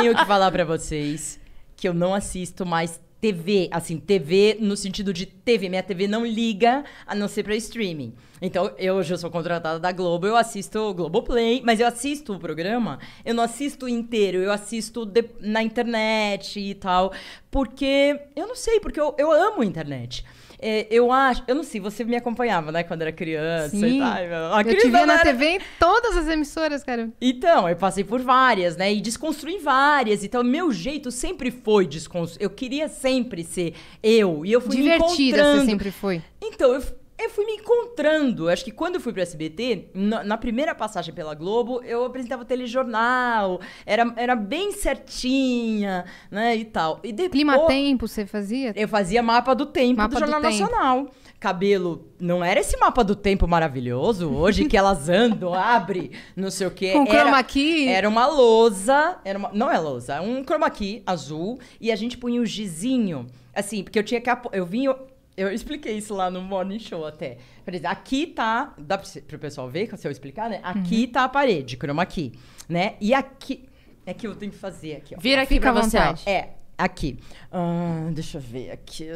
tenho que falar para vocês que eu não assisto mais TV, assim, TV no sentido de TV. Minha TV não liga a não ser para streaming. Então, eu já sou contratada da Globo, eu assisto Globoplay, mas eu assisto o programa, eu não assisto inteiro, eu assisto de, na internet e tal, porque eu não sei, porque eu, eu amo internet. É, eu acho. Eu não sei, você me acompanhava, né, quando era criança Sim. e tal. A eu te via na era... TV em todas as emissoras, cara. Então, eu passei por várias, né? E desconstruí várias. Então, meu jeito sempre foi desconstruir. Eu queria sempre ser eu. E eu fui Divertida, me encontrando. você sempre foi. Então, eu eu fui me encontrando. Acho que quando eu fui pro SBT, na, na, primeira passagem pela Globo, eu apresentava o telejornal, era, era bem certinha, né, e tal. E depois, Clima-tempo você fazia? Eu fazia mapa do tempo mapa do Jornal do tempo. Nacional. Cabelo, não era esse mapa do tempo maravilhoso hoje, que elas andam, abre, não sei o quê. Com era, chroma key? Era uma lousa, era uma, não é lousa, é um chroma key azul, e a gente punha o gizinho, assim, porque eu tinha que... Eu vinha eu expliquei isso lá no Morning Show até. Aqui tá. Dá pra, pro pessoal ver se eu explicar, né? Aqui uhum. tá a parede, chroma key, né? E aqui. É que eu tenho que fazer aqui, ó. Vira aqui Fica pra você. É, Aqui. deixa eu ver aqui.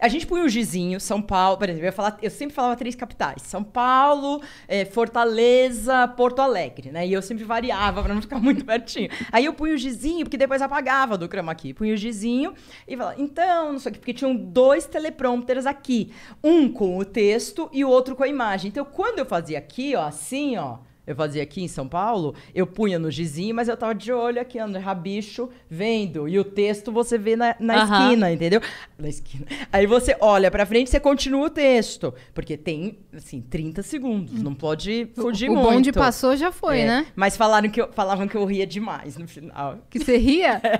a gente põe o Gizinho, São Paulo. Por exemplo, eu, falar, eu sempre falava três capitais: São Paulo, eh, Fortaleza, Porto Alegre, né? E eu sempre variava para não ficar muito pertinho. Aí eu punho o Gizinho, porque depois apagava do crama aqui. Punho o Gizinho e falava, então, não sei o que, porque tinham dois teleprompters aqui: um com o texto e o outro com a imagem. Então, quando eu fazia aqui, ó, assim, ó eu fazia aqui em São Paulo, eu punha no gizinho, mas eu tava de olho aqui, André Rabicho, vendo. E o texto você vê na, na uhum. esquina, entendeu? Na esquina. Aí você olha pra frente e você continua o texto. Porque tem, assim, 30 segundos. Não pode fugir o, muito. O bonde passou, já foi, é. né? Mas falaram que eu, falavam que eu ria demais no final. Que você ria? É.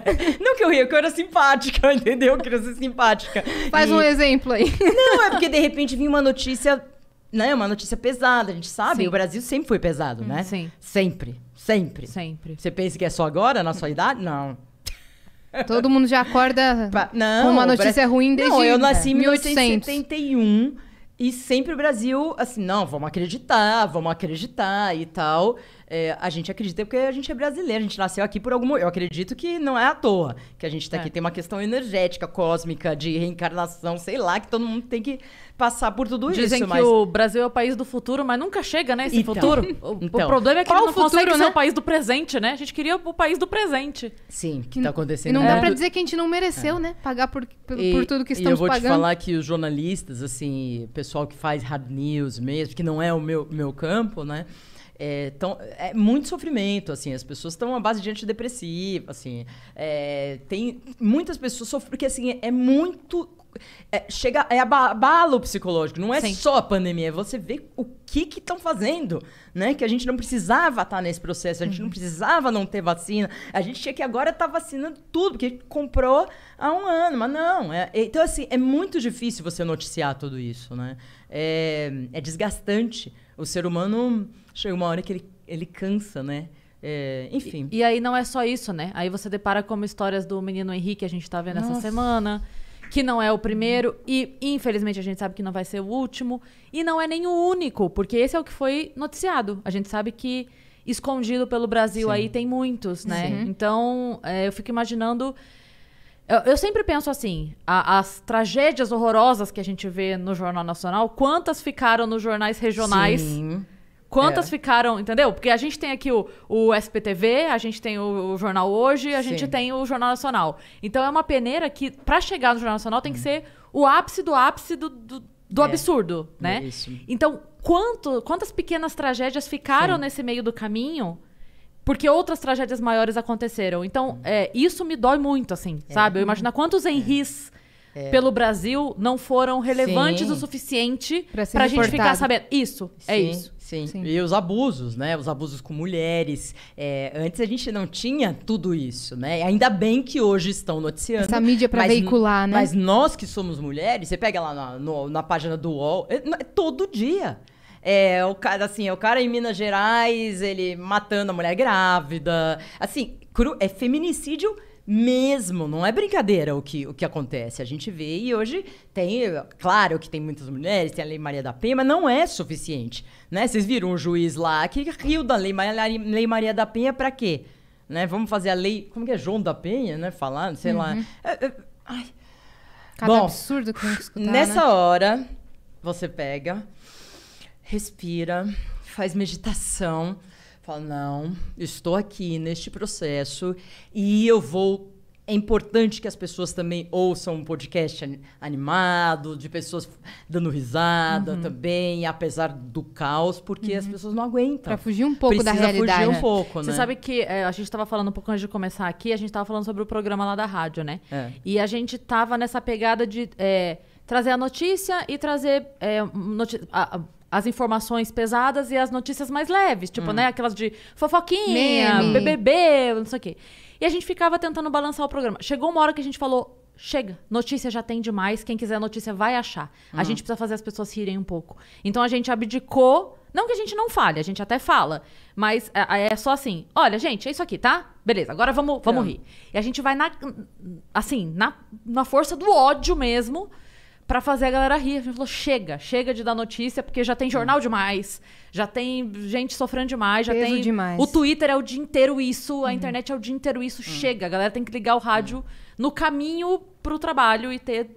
Não que eu ria, que eu era simpática, entendeu? Eu queria ser simpática. Faz e... um exemplo aí. Não, é porque de repente vinha uma notícia né, uma notícia pesada, a gente sabe. Sim. O Brasil sempre foi pesado, hum, né? Sim. Sempre, sempre. Sempre. Você pensa que é só agora, na sua idade? Não. Todo mundo já acorda pra... não, com uma notícia Bra... ruim desde Não, eu nasci em 1971 e sempre o Brasil, assim, não, vamos acreditar, vamos acreditar e tal. É, a gente acredita porque a gente é brasileiro, a gente nasceu aqui por algum. Eu acredito que não é à toa que a gente está é. aqui. Tem uma questão energética, cósmica, de reencarnação, sei lá, que todo mundo tem que passar por tudo Dizem isso. Dizem que mas... o Brasil é o país do futuro, mas nunca chega, né? Esse então, futuro. O, então, o problema é que não futuro, consegue né? ser o né? país do presente, né? A gente queria o país do presente. Sim, que está acontecendo. E não né? dá é. para dizer que a gente não mereceu, é. né? Pagar por, por, e, por, tudo que estamos pagando. E eu vou pagando. te falar que os jornalistas, assim, pessoal que faz hard news mesmo, que não é o meu, meu campo, né? É, tão, é muito sofrimento, assim. As pessoas estão à base de antidepressiva assim. É, tem muitas pessoas sofrendo... Porque, assim, é muito é, chega, é abalo psicológico, não é Sim. só a pandemia, é você ver o que que estão fazendo, né? Que a gente não precisava estar tá nesse processo, a gente uhum. não precisava não ter vacina, a gente tinha que agora estar tá vacinando tudo, porque comprou há um ano, mas não. É, é, então, assim, é muito difícil você noticiar tudo isso, né? É, é desgastante. O ser humano chega uma hora que ele, ele cansa, né? É, enfim. E, e, aí não é só isso, né? Aí você depara com histórias do menino Henrique, a gente está vendo Nossa. essa semana que não é o primeiro e infelizmente a gente sabe que não vai ser o último e não é nem o único, porque esse é o que foi noticiado. A gente sabe que escondido pelo Brasil Sim. aí tem muitos, né? Sim. Então é, eu fico imaginando eu, eu, sempre penso assim: a, as tragédias horrorosas que a gente vê no Jornal Nacional, quantas ficaram nos jornais regionais? Sim. Quantas é. ficaram, entendeu? Porque a gente tem aqui o, o SPTV, a gente tem o, o Jornal Hoje, a Sim. gente tem o Jornal Nacional. Então é uma peneira que, para chegar no Jornal Nacional, tem hum. que ser o ápice do ápice do, do, do é. absurdo, né? É isso. Então, quanto, quantas pequenas tragédias ficaram Sim. nesse meio do caminho? Porque outras tragédias maiores aconteceram. Então, hum. é, isso me dói muito, assim, é. sabe? Eu imagino quantos é. Henris é. pelo Brasil não foram relevantes sim. o suficiente para a gente ficar sabendo. Isso, é sim, é isso. Sim. sim. E os abusos, né? Os abusos com mulheres. É, antes a gente não tinha tudo isso, né? Ainda bem que hoje estão noticiando. Essa mídia é para veicular, né? Mas nós que somos mulheres, você pega lá na, no, na página do UOL, é, é todo dia. É, o cara, assim, é o cara em Minas Gerais, ele matando a mulher grávida. Assim, cru, é feminicídio mesmo, não é brincadeira o que, o que acontece. A gente vê e hoje tem, claro que tem muitas mulheres, tem a Lei Maria da Penha, mas não é suficiente, né? Vocês viram um juiz lá que riu da Lei, Lei Maria da Penha para quê? Né? Vamos fazer a lei, como que é João da Penha, né? falando sei uhum. lá. É, é, ai. Cada Bom, absurdo que eu escutar, Nessa né? hora, você pega respira, faz meditação, fala: não, estou aqui neste processo e eu vou. É importante que as pessoas também ouçam um podcast animado, de pessoas dando risada uhum. também, apesar do caos, porque uhum. as pessoas não aguentam. Pra fugir um pouco Precisa da realidade. fugir um pouco, né? Você sabe que é, a gente estava falando um pouco antes de começar aqui, a gente estava falando sobre o programa lá da rádio, né? É. E a gente estava nessa pegada de. É, trazer a notícia e trazer é, as informações pesadas e as notícias mais leves, tipo, hum. né, aquelas de fofoquinha, Meme. BBB, não sei o quê. E a gente ficava tentando balançar o programa. Chegou uma hora que a gente falou: chega, notícia já tem demais, quem quiser notícia vai achar. A hum. gente precisa fazer as pessoas rirem um pouco. Então a gente abdicou. Não que a gente não fale, a gente até fala. Mas é, é, é só assim: olha, gente, é isso aqui, tá? Beleza, agora vamos, vamos tá. rir. E a gente vai na. Assim, na, na força do ódio mesmo para fazer a galera rir. A gente falou: chega, chega de dar notícia, porque já tem jornal demais, já tem gente sofrendo demais, já Peso tem. Demais. O Twitter é o dia inteiro isso, a uhum. internet é o dia inteiro isso, uhum. chega. A galera tem que ligar o rádio uhum. no caminho pro trabalho e ter